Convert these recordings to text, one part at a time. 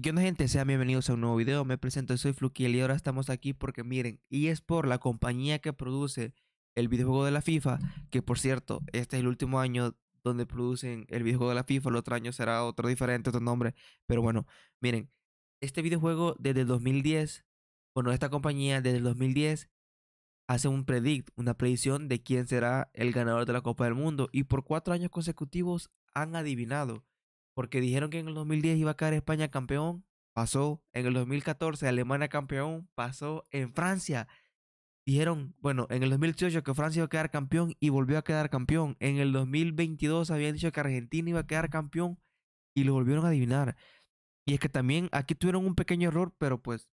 ¿Qué onda gente? Sean bienvenidos a un nuevo video, me presento, soy Fluquiel y ahora estamos aquí porque miren, y es por la compañía que produce el videojuego de la FIFA, que por cierto, este es el último año donde producen el videojuego de la FIFA, el otro año será otro diferente, otro nombre, pero bueno, miren, este videojuego desde 2010, bueno, esta compañía desde el 2010 hace un predict, una predicción de quién será el ganador de la Copa del Mundo y por cuatro años consecutivos han adivinado porque dijeron que en el 2010 iba a quedar España campeón, pasó, en el 2014 Alemania campeón, pasó, en Francia dijeron, bueno, en el 2018 que Francia iba a quedar campeón y volvió a quedar campeón, en el 2022 habían dicho que Argentina iba a quedar campeón y lo volvieron a adivinar. Y es que también aquí tuvieron un pequeño error, pero pues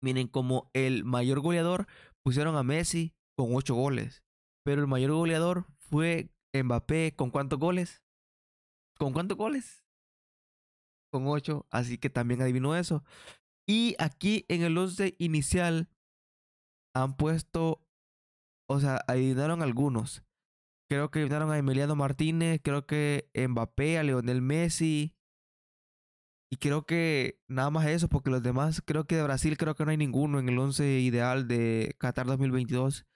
miren, como el mayor goleador pusieron a Messi con 8 goles, pero el mayor goleador fue Mbappé con cuántos goles? ¿Con cuántos goles? Con ocho, así que también adivinó eso. Y aquí en el 11 inicial han puesto, o sea, adivinaron algunos. Creo que adivinaron a Emiliano Martínez, creo que Mbappé, a Leonel Messi. Y creo que nada más eso, porque los demás, creo que de Brasil, creo que no hay ninguno en el 11 ideal de Qatar 2022.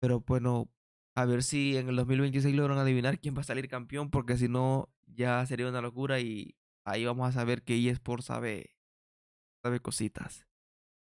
Pero bueno, a ver si en el 2026 logran adivinar quién va a salir campeón, porque si no, ya sería una locura y ahí vamos a saber que eSports sabe, sabe cositas.